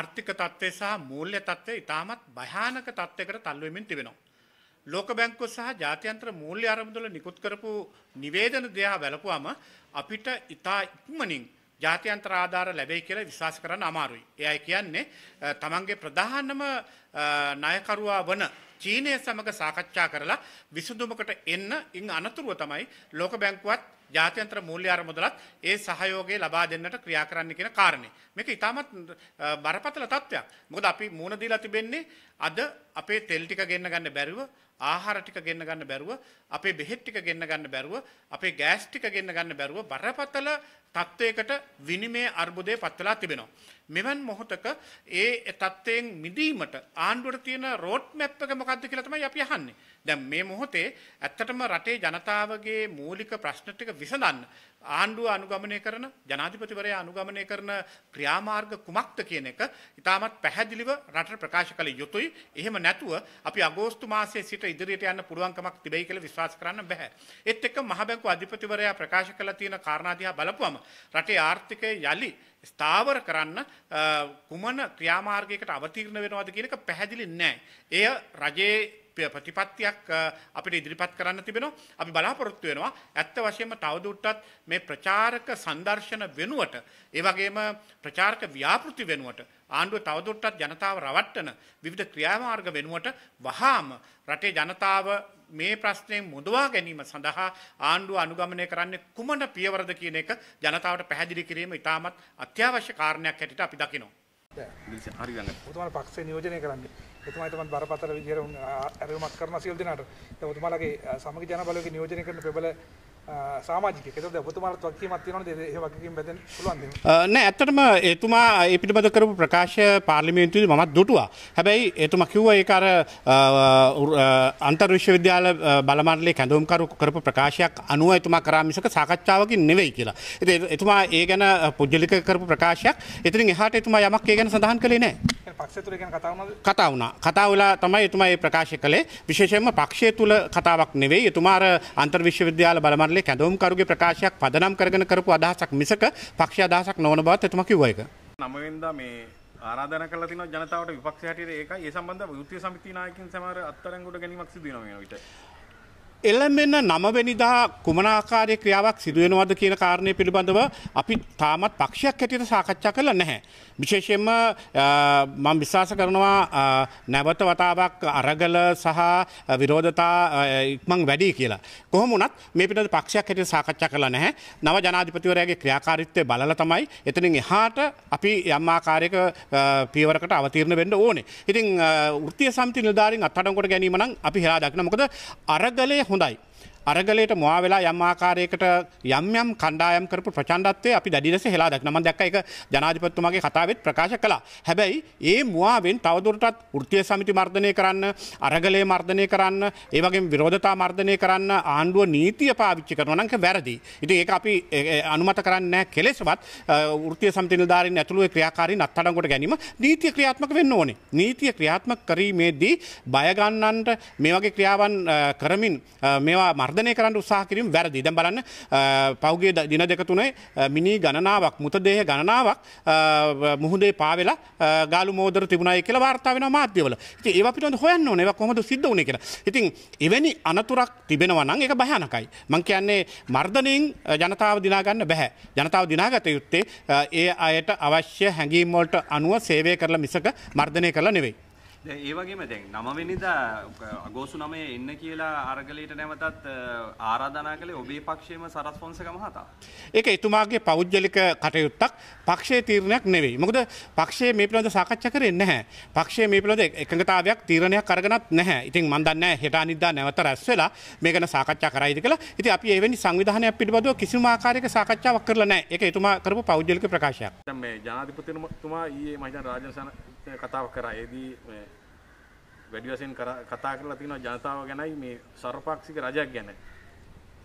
ආර්ථික තත්ත්වය සහ මූල්‍ය තත්ත්වය ඉතාමත් භයානක තත්ත්වයකට තල්වෙමින් තිබෙනවා. ලෝක බැංකු සහ ජාත්‍යන්ත්‍ර මූල්‍ය අරමුදල නිකුත් කරපු නිවේදන දෙහා වැළපුවම අපිට ඉතා ඉක්මනින් ජාත්‍යන්ත්‍ර ආධාර ලැබෙයි කියලා විශ්වාස කරන්න අමාරුයි. එයයි කියන්නේ තමන්ගේ ප්‍රධානම ණයකරුවා වන චීනය සමග සාකච්ඡා කරලා විසඳුමකට එන්න ඉන් අනතුරුව තමයි ලෝක බැංකුවත් ජාත්‍යන්ත්‍ර මූල්‍යාර මුදලත් ඒ සහයෝගේ ලබා දෙන්නට ක්‍රියා කරන්න කියෙන කාරණය. මේක ඉතාමත් බරපතල තත්ත්වයක් මොද අපි මුණදීලා තිබෙන්නේ අද අපේ තෙල්ටික ගෙන්න්න ගන්න බැරිව ආහාර ටික ගෙන්න ගන්න බැරුව අපේ බෙහෙත් ටික ගෙන්න ගන්න බැරුව අපේ ගෑස් ටික ගෙන්න ගන්න බැරුව බරපතල තත්ත්වයකට විනිමේ අර්බුදය පත්වලා තිබෙනවා. මෙවන් මොහොතක ඒ තත්ත්වයෙන් මිදීමට ආණ්ඩුවට තියෙන රෝඩ් මැප් එක මොකද්ද කියලා තමයි අපි අහන්නේ. දැන් මේ මොහොතේ ඇත්තටම රටේ ජනතාවගේ මූලික ප්‍රශ්න ටික විසඳන්න ආණ්ඩුව අනුගමනය කරන ජනාධිපතිවරය අනුගමනය කරන ක්‍රියාමාර්ග කුමක්ද කියන එක ඉතාමත් පැහැදිලිව රට ප්‍රකාශ කළ යුතුයි එහෙම නැතුව අපි අගෝස්තු මාසයේ සිට ඉදිරියට යන්න පුළුවන්කමක් තිබයි කියලා විශ්වාස කරන්න බැහැ. ඒත් එක්ක මහබැංකු අධිපතිවරයා ප්‍රකාශ කළ තියෙන කාරණා දිහා බලපුවම රටේ ආර්ථිකය යලි ස්ථාවර කරන්න කුමන ක්‍රියාමාර්ගයකට අවතීර්ණ වෙනවද කියන එක පැහැදිලි නැහැ. එය රජයේ ප්‍රතිපත්තියක් අපිට ඉදිරිපත් කරන්න තිබෙනවා අපි බලාපොරොත්තු වෙනවා ඇත්ත වශයෙන්ම තවදුරටත් මේ ප්‍රචාරක සංදර්ශන වෙනුවට ඒ වගේම ප්‍රචාරක ව්‍යාපෘති වෙනුවට ආණ්ඩුව තවදුරටත් ජනතාව රවට්ටන විවිධ ක්‍රියාමාර්ග වෙනුවට වහාම රටේ ජනතාව මේ ප්‍රශ්නයෙන් මුදවා ගැනීම සඳහා ආණ්ඩුව අනුගමනය කරන්නේ කුමන පියවරද කියන එක ජනතාවට පැහැදිලි කිරීම ඉතාමත් අත්‍යවශ්‍ය කාරණයක් හැටියට අපි දකිනවා. ඔතුමාලා පක්ෂේ නියෝජනය කරන්නේ. එතුමාට මම බරපතල විදිහට ඇරයුමක් කරන සියලු දෙනාට. දැන් ඔතුමාලගේ සමගි ජන බලවේග නියෝජනය කරන ප්‍රබල නෑ ඇත්තටම එතුමා ඒ පිළිබඳ කරපු ප්‍රකාශය පාර්ලිමේන්තුවේ මමත් දුටුවා. හැබැයි එතුමා කිව්වා ඒක අර අන්තර් විශ්වවිද්‍යාල බලමණ්ඩලයේ කැඳවුම්කරු කරපු ප්‍රකාශයක් අනුව එතුමා කරා මිසක සාකච්ඡාවකින් නෙවෙයි කියලා. ඉතින් එතුමා ඒ ගැන පුජ්‍යලික කරපු ප්‍රකාශයක් එතනින් එහාට එතුමා යමක් ඒ ගැන සඳහන් කළේ නෑ. පක්ෂය තුල ගැන කතා වුණාද? කතා වුණා. කතා වෙලා තමයි එතුමා මේ ප්‍රකාශය කළේ. විශේෂයෙන්ම පක්ෂය තුල කතාවක් නෙවෙයි. එතුමා අර අන්තර් විශ්වවිද්‍යාල බලමණ්ඩලයේ පාලනය කැඳවම්කරුගේ ප්‍රකාශයක් පදනම් කරගෙන කරපු අදහසක් මිසක පක්ෂ අදහසක් නොවන බවත් එතුමා කිව්වා ඒක. නමවෙන්දා මේ ආරාධන කරලා තිනවා ජනතාවට විපක්ෂ හැටියට ඒකයි ඒ සම්බන්ධව යුක්ති සමිති නායකින් සමහර අත්අඩංගුවට ගැනීමක් සිදු වෙනවා මේ විට. එළමෙන නමවැනිදා කුමනාකාරය ක්‍රියාවක් සිදුවෙනවද කියන කාරණය පිළිබඳව අපි තාමත් පක්ෂයක් හැටියට සාකච්ඡා කළ නැහැ. විශේෂයෙන්ම මම විශ්වාස කරනවා නැවත වතාවක් අරගල සහ විරෝධතා ඉක්මං වැඩි කියලා. කොහොම වුණත් මේ පිටද පක්ෂයක් හැටියට සාකච්ඡා කළ නැහැ. නව ජනාධිපතිවරයාගේ ක්‍රියාකාරීත්වය බලලා තමයි එතනින් එහාට අපි යම් ආකාරයක පියවරකට අවතීර්ණ වෙන්න ඕනේ. ඉතින් වෘත්තීය සමිති නිලධාරීන් අත්අඩංගුවට ගැනීම නම් අපි හොයා දක්න මොකද අරගලයේ හොඳයි. අරගලයට මවා වෙලා යම් ආකාරයකට යම් යම් කණ්ඩායම් කරපු ප්‍රචන්ඩත්වය අපි දැඩිලෙස හෙලා දක්නම දැක්ක එක ජනාධිපත්තුමගේ කතාවත් ප්‍රකාශ කළා. හැබැයි ඒ මවාාවෙන් තවදුරටත් ෘතිය සමිති මර්ධනය කරන්න අරගලය මර්ධනය කරන්න ඒවගේ විරෝධතා මර්ධනය කරන්න ආණ්ඩුව නීතිය පාවිච්චි කරනක වැරදි. ඉති ඒ අපි අනුමත කරන්න කෙලෙසවත් ෘතිය සම්තිනිධාරින් ඇතුළුව ක්‍රියාකාරී නත්තඩකොට ගැනීම නීතිය ක්‍රියාත්මක වෙන්න ඕනේ. නීතිය ක්‍රියාත්මක කිරීමේදී බයගන්නන්ට මේ වගේ ක්‍රියාවන් කරමින් මේවා මර්ධ වර්ධනය කරන්න උසාහකිරීම වැරදි දැම් බලන්න පෞගේ දින දෙක තුනේ මිනි ගණනාවක් මුතදේහ ගණනාවක් මුහුදේ පාවෙලා ගාල මෝදර තිබුණයි කියලා වාර්තාාවෙන මාධ්‍යවල ති ඒ පිට හොයන්න නව කොහොද සිද්ධ වන කියලා ඉතින් එවැනි අනතුරක් තිබෙනවනං එක බහනකයි මං කියන්නේ මර්ධනින් ජනතාව දිනාගන්න බැහැ ජනතාව දිනාගත යුත්තේ ඒ අයට අවශ්‍ය හැඟීම්වලට අනුව සේවය කරලා මිසක මර්ධනය කරලා නෙවෙයි ඒ වගේම දැන් 9 වෙනිදා අගෝස්තු 9 එන්න කියලා අරගලයට නැවතත් ආරාධනා කළේ ඔබේ පක්ෂයේම සරත් ෆොන්සේක මහතා. ඒක එතුමාගේ පෞද්ගලික කටයුත්තක් පක්ෂයේ තීරණයක් නෙවෙයි. මොකද පක්ෂයේ මේ පිළිබඳව සාකච්ඡා කරේ නැහැ. පක්ෂයේ මේ පිළිබඳව එකඟතාවයක් තීරණයක් අරගෙනත් නැහැ. ඉතින් මම දන්නේ නැහැ හෙට අනිද්දා නැවත රැස් වෙලා මේ ගැන සාකච්ඡා කරයිද කියලා. ඉතින් අපි එවැනි සංවිධානයක් පිළිබඳව කිසිම ආකාරයක සාකච්ඡාවක් කරලා නැහැ. ඒක එතුමා කරපු පෞද්ගලික ප්‍රකාශයක්. දැන් මේ ජනාධිපතිතුමා ඊයේ මම හිතන රාජසන කතාව කරා. ඒදී මේ වැඩි වශයෙන් කතා කරලා තියෙනවා ජනතාව ගැනයි මේ සර්වපාක්ෂික රජයක් ගැන.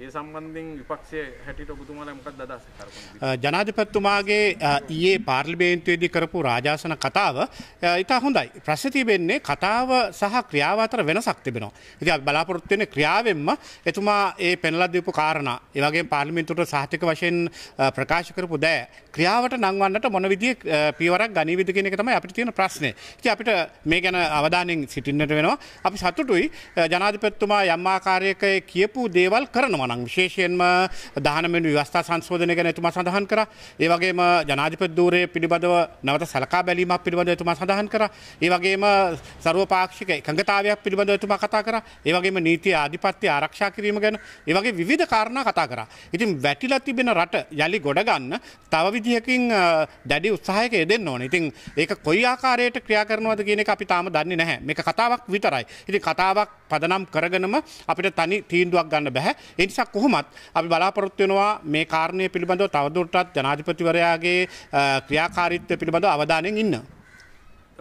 ඒ සම්බන්ධයෙන් විපක්ෂයේ හැටියට ඔබතුමාලා මොකක්ද අදහස් කරන්නේ ජනාධිපතිතුමාගේ ඊයේ පාර්ලිමේන්තුවේදී කරපු රාජාසන කතාව ඉතා හොඳයි ප්‍රශ්න තිබෙන්නේ කතාව සහ ක්‍රියාව අතර වෙනසක් තිබෙනවා ඉතින් අපි බලාපොරොත්තු වෙන්නේ ක්‍රියාවෙන්ම එතුමා ඒ පෙන්ලා දීපු කාරණා ඒ වගේම පාර්ලිමේන්තුවට සහතික වශයෙන් ප්‍රකාශ කරපු දෑ ක්‍රියාවට නංවන්නට මොන විදිහේ පියවරක් ගනිවිද කියන එක තමයි අපිට තියෙන ප්‍රශ්නේ ඉතින් අපිට මේ ගැන අවධානයෙන් සිටින්නට වෙනවා අපි සතුටුයි ජනාධිපතිතුමා යම් ආකාරයක කියපු දේවල් කරනවා මනං විශේෂයෙන්ම දහනමෙන් ව්‍යවස්ථා සංශෝධනය ගැන එතුමා සඳහන් කර ඒවගේම ජනාධිපත් දූරය පිළිබඳව නැවත සලකා බැලීමක් පිළිබඳ එතුමා සඳහන් කර ඒවගේම සරුව පාක්ෂික එකඟතාවයක් පිළිබඳ එතුමා කතා කර ඒවගේම නීති ආධිපත්‍ය ආරක්ෂා කිරීම ගැන ඒවගේ විධ කාරණ කතා කර ඉතින් වැටිල තිබෙන රට යළි ගොඩගන්න තව විදිහකින් දැඩි උත්සාහයක එදෙන්න ඕන ඉතින් ඒක කොයි ආකාරයට ක්‍රියා කරනවද කියන එක අපි තාම දන්නේ නැහැ මේ කතාවක් විතරයි ඉති කතාවක් පදනම් කරගෙනම අපිට තනි තීන්දුවක් ගන්න බැහැ එනි නිසා කොහොමත් අපි බලාපොරොත්තු වෙනවා මේ කාරණය පිළිබඳව තවදුරටත් ජනාධිපතිවරයාගේ ක්‍රියාකාරීත්වය පිළිබඳව අවධානයෙන් ඉන්න.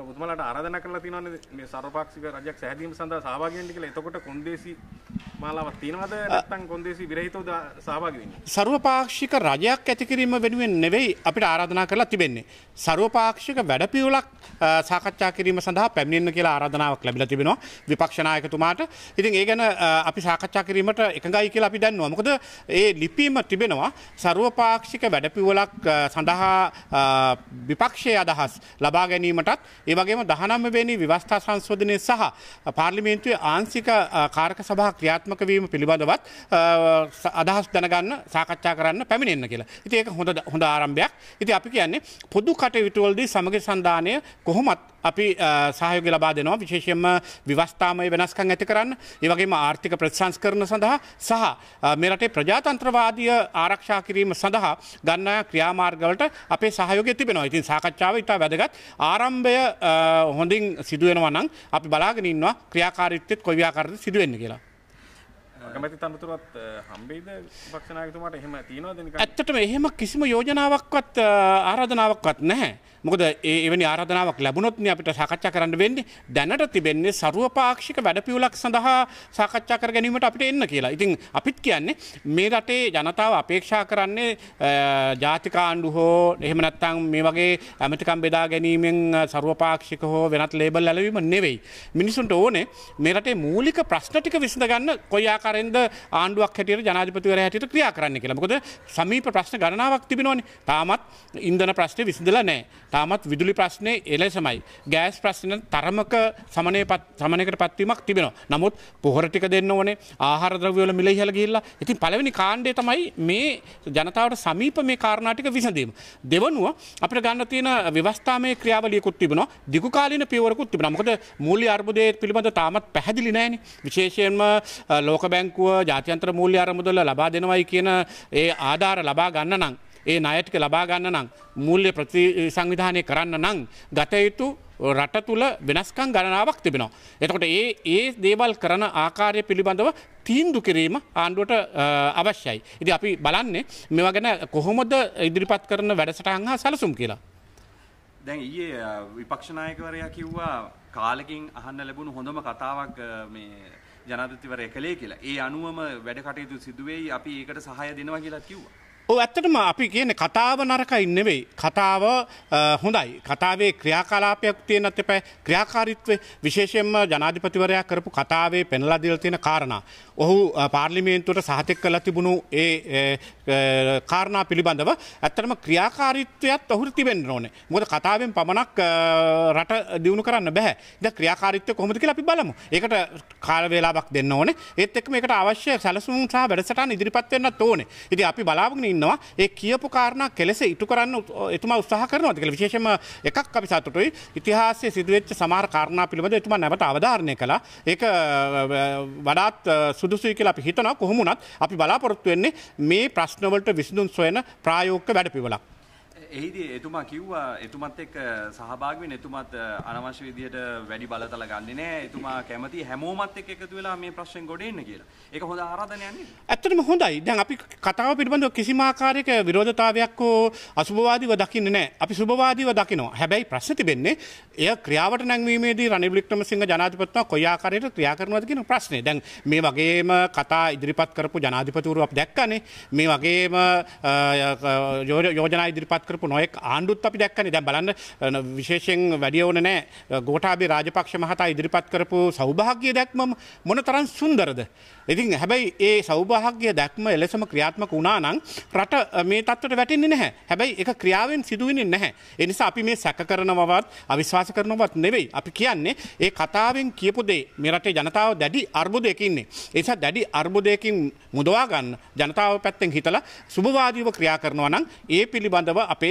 ඔබතුමාලට ආරාධනා කරලා තියෙනවානේ මේ සර්වපාක්ෂික රජයක් සෑදීම සඳහා සහභාගී වෙන්න කියලා. එතකොට කොන්දේසි මාලාවක් තියෙනවද නැත්නම් කොන්දේසි විරහිතව සහභාගී වෙන්නේ සර්වපාක්ෂික රජයක් ඇති කිරීම වෙනුවෙන් නෙවෙයි අපිට ආරාධනා කරලා තිබෙන්නේ සර්වපාක්ෂික වැඩපියවුලක් සාකච්ඡා කිරීම සඳහා පැමිණෙන්න කියලා ආරාධනාවක් ලැබිලා තිබෙනවා විපක්ෂ නායකතුමාට ඉතින් ඒ ගැන අපි සාකච්ඡා කිරීමට එකඟයි කියලා අපි දන්නවා මොකද ඒ ලිපීම තිබෙනවා සර්වපාක්ෂික වැඩපිවුලක් සඳහා විපක්ෂයේ අදහස් ලබා ගැනීමටත් ඒ වගේම 19 වෙනි විවස්ථා සංශෝධනය සහ පාර්ලිමේන්තුවේ ආංශික කාර්ක සභා ක්‍රියාත්මක ක්‍රියාත්මක වීම පිළිබඳවත් අදහස් දැනගන්න සාකච්ඡා කරන්න පැමිණෙන්න කියලා. ඉතින් ඒක හොඳ හොඳ ආරම්භයක්. ඉතින් අපි කියන්නේ පොදු කටයුතුවලදී සමගි සන්දානය කොහොමත් අපි සහයෝග ලබා දෙනවා විශේෂයෙන්ම විවස්ථාමය වෙනස්කම් ඇති කරන්න, ඒ වගේම ආර්ථික ප්‍රතිසංස්කරණ සඳහා සහ මේ රටේ ප්‍රජාතන්ත්‍රවාදීය ආරක්ෂා කිරීම සඳහා ගන්නා ක්‍රියාමාර්ගවලට අපේ සහයෝගය තිබෙනවා. ඉතින් සාකච්ඡාව ඉතා වැදගත්. ආරම්භය හොඳින් සිදුවෙනවා නම් අපි බලාගෙන ඉන්නවා ක්‍රියාකාරීත්වෙත් කොයි ආකාරයකට සිදුවෙන්නේ කියලා. අගමැති තනතුරත් හම්බේද පක්ෂනායකතුමාට එහෙම තියනවාද ඇත්තටම එහෙම කිසිම යෝජනාවක්වත් ආරාධනාවක්වත් නැහැ. මොකද ඒ එවැනි ආරාධනාවක් ලැබුණොත් නේ අපිට සාකච්ඡා කරන්න වෙන්නේ. දැනට තිබෙන්නේ සරුව පාක්ෂික වැඩපිළිවෙලක් සඳහා සාකච්ඡා කර ගැනීමට අපිට එන්න කියලා. ඉතින් අපිත් කියන්නේ මේ රටේ ජනතාව අපේක්ෂා කරන්නේ ජාතික ආණ්ඩු හෝ එහෙම නැත්නම් මේ වගේ ඇමතිකම් බෙදා ගැනීමෙන් සරුව පාක්ෂික හෝ වෙනත් ලේබල් ඇලවීම නෙවෙයි. මිනිසුන්ට ඕනේ මේ රටේ මූලික ප්‍රශ්න ටික විසඳ ගන්න කොයි ආකාරයකට ආකාරෙන්ද ආණ්ඩුවක් හැටියට ජනාධිපතිවර හැටියට ක්‍රියා කරන්න කියලා. මොකද සමීප ප්‍රශ්න ගණනාවක් තිබෙනවනේ. තාමත් ඉන්ධන ප්‍රශ්නේ විසඳලා නැහැ. තාමත් විදුලි ප්‍රශ්නේ එලෙසමයි. ගෑස් ප්‍රශ්න තරමක සමනයපත් සමනයකට පත්වීමක් තිබෙනවා. නමුත් පොහොර ටික දෙන්න ඕනේ. ආහාර ද්‍රව්‍ය වල මිල ඉහළ ගිහිල්ලා. ඉතින් පළවෙනි කාණ්ඩය තමයි මේ ජනතාවට සමීප මේ කාරණා ටික විසඳීම. දෙවනුව අපිට ගන්න තියෙන ව්‍යවස්ථාමය ක්‍රියාවලියකුත් තිබෙනවා. දිගු කාලීන පියවරකුත් තිබෙනවා. මොකද මූල්‍ය අර්බුදයේ පිළිබඳ තාමත් පැහැදිලි නැහැ නේ. විශේෂයෙන්ම ලෝක බැං බැංකුව ජාත්‍යන්ත්‍ර මූල්‍ය අරමුදල්ල ලබා දෙනවයි කියන ඒ ආධාර ලබා ගන්න නම්. ඒ අයටක ලබා ගන්න නම් මුල්්‍ය ප්‍රති සංවිධානය කරන්න නං ගතයුතු රට තුළ වෙනස්කං ගණනාවක් තිබෙනවා. එතකොට ඒ ඒ දේවල් කරන ආකාරය පිළිබඳව තීන්දු කිරීම ආණ්ඩුවට අවශ්‍යයි. ඉති අපි බලන්නේ මෙවා ගැන කොහොමද ඉදිරිපත් කරන වැඩසටහන් හා සැලසුම් කියලා. දැන් ඊයේ විපක්ෂනායකවරයා කිව්වා කාලකින් අහන්න ලැබුණු හොඳම කතාවක් මේ ජනාධිපතිවරය කළේ කියලා. ඒ අනුවම වැඩ කටයුතු සිදුවේයි අපි ඒකට සහාය දෙනවා කියලා කිව්වා. ඇත්තටම අපි කියන කතාව නරකයි නෙවෙයි කතාව හොඳයි කතාවේ ක්‍රියාකලාපයක් තියෙන ඇතිපැ ක්‍රියාකාරිත්වය විශේෂයෙන්ම ජනාධිපතිවරයා කරපු කතාවේ පෙනලදිල් තියෙන කාරණ. ඔහු පාර්ලිමේන්තුවට සහතෙක් කළ තිබුණු ඒ කාරණා පිළිබඳව ඇත්තටම ක්‍රියාකාරිත්වයත් ඔහුර තිබෙන් ඕනේ මොද කතාවෙන් පමණක් රට දියුණු කරන්න බැහ ද ක්‍රියාකාරිත්වය කොමති කියලා අපි බලමු ඒකට කාලවෙලාක් දෙන්න ඕනේ ඒත් එක් මේකට අවශ්‍ය සැලසුම් සහ වැඩසටන් ඉදිරිපත්වවෙන්න ඕනේ ඉති අපි බලාපගන ඉන්නවා ඒ කියපු කාරණ කෙලෙස ඉටු කරන්න එතුම උත්සාහ කරනවා තිකළ විශේෂම එකක් අපි සතුටුයි ඉතිහාසය සිදුවච්ච සමාර කාරණ පිළිබඳ එතුම නැවට අවධාරණය කළ ඒක වඩාත් සුදුසුයි කියලා අපි හිතනවා කොහොමුණත් අපි බලාපොරොත්තු වෙන්නේ මේ ප්‍රශ්නවලට විසඳුන් සොයන ප්‍රායෝගක වැඩපිවලක්. එහිදී එතුමා කිව්වා එතුමත් එක්ක සහභාගී වෙන එතුමත් අනවශ්‍ය විදියට වැඩි බලතල ගන්නෙ නෑ. එතුමා කැමති හැමෝමත් එක්ක එකතු වෙලා මේ ප්‍රශ්නෙන් ගොඩ එන්න කියලා. ඒක හොඳ ආරාධනයක් නේද? ඇත්තටම හොඳයි. දැන් අපි කතාව පිළිබඳව කිසිම ආකාරයක විරෝධතාවයක් හෝ අසුභවාදීව දකින්නේ නෑ. අපි සුභවාදීව දකිනවා. හැබැයි ප්‍රශ්නේ තිබෙන්නේ එය ක්‍රියාවට නැංවීමේදී රනිල් වික්‍රමසිංහ ජනාධිපතිතුමා කොයි ආකාරයට ක්‍රියා කරනවද කියන ප්‍රශ්නේ. දැන් මේ වගේම කතා ඉදිරිපත් කරපු ජනාධිපතිවරු අපි දැක්කනේ. මේ වගේම යෝජනා ඉදිරිපත් කරපු කරපු නොයෙක් ආණ්ඩුත් අපි දැක්කන දැ බලන්න විශේෂයෙන් වැඩියවන නෑ ගෝටාබේ රාජපක්ෂ මහතා ඉදිරිපත් කරපු සෞභාග්‍ය දැක්ම මොන තරන් සුන්දරද. ඉතින් හැබැයි ඒ සෞභාග්‍ය දැක්ම එලෙසම ක්‍රියාත්මක වුණානං රට මේ තත්වට වැටෙන්නේ නැහැ හැබැයි එක ක්‍රියාවෙන් සිදුවන්නේ නැහැ. එනිසා අපි මේ සැක කරනවත් අවිශ්වාස කරනවත් නෙවෙයි. අපි කියන්නේ ඒ කතාවෙන් කියපු දේ මෙරටේ ජනතාව දැඩි අර්බුදයකින්නේ. එසා දැඩි අර්බුදයකින් මුදවාගන්න ජනතාව පැත්තෙන් හිතලා සුභවාදීව ක්‍රියා කරනවා නම් ඒ පිළිබඳව අපේ